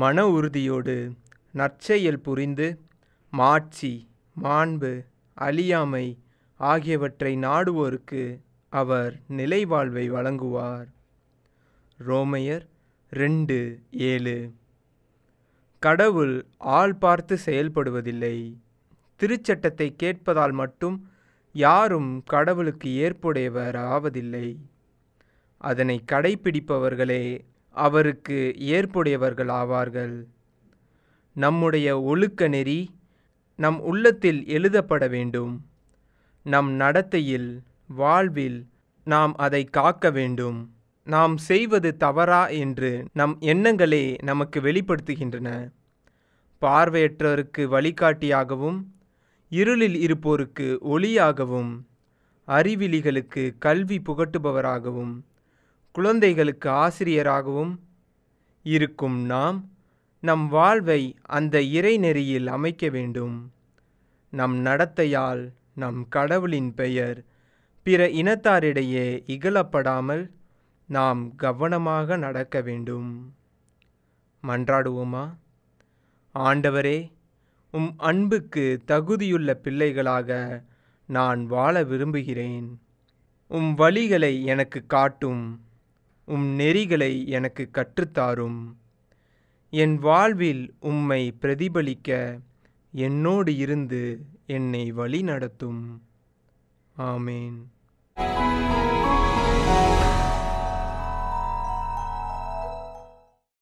மன உறுதியோடு நற்செயல் புரிந்து மாட்சி மாண்பு அழியாமை ஆகியவற்றை நாடுவோருக்கு அவர் நிலை வாழ்வை வழங்குவார் ரோமையர் ரெண்டு ஏழு கடவுள் ஆள் பார்த்து செயல்படுவதில்லை திருச்சட்டத்தை கேட்பதால் மட்டும் யாரும் கடவுளுக்கு ஏற்புடையவர் ஆவதில்லை அதனை கடைபிடிப்பவர்களே அவருக்கு ஏற்புடையவர்கள் ஆவார்கள் நம்முடைய ஒழுக்க நெறி நம் உள்ளத்தில் எழுதப்பட வேண்டும் நம் நடத்தையில் வாழ்வில் நாம் அதை காக்க வேண்டும் நாம் செய்வது தவறா என்று நம் எண்ணங்களே நமக்கு வெளிப்படுத்துகின்றன பார்வையற்றவருக்கு வழிகாட்டியாகவும் இருளில் இருப்போருக்கு ஒளியாகவும் அறிவிலிகளுக்கு கல்வி புகட்டுபவராகவும் குழந்தைகளுக்கு ஆசிரியராகவும் இருக்கும் நாம் நம் வாழ்வை அந்த இறைநெறியில் அமைக்க வேண்டும் நம் நடத்தையால் நம் கடவுளின் பெயர் பிற இனத்தாரிடையே இகழப்படாமல் நாம் கவனமாக நடக்க வேண்டும் மன்றாடுவோமா ஆண்டவரே உம் அன்புக்கு தகுதியுள்ள பிள்ளைகளாக நான் வாழ விரும்புகிறேன் உம் வழிகளை எனக்கு காட்டும் உம் நெறிகளை எனக்கு கற்றுத்தாரும் என் வாழ்வில் உம்மை பிரதிபலிக்க என்னோடு இருந்து என்னை வழி நடத்தும் ஆமேன்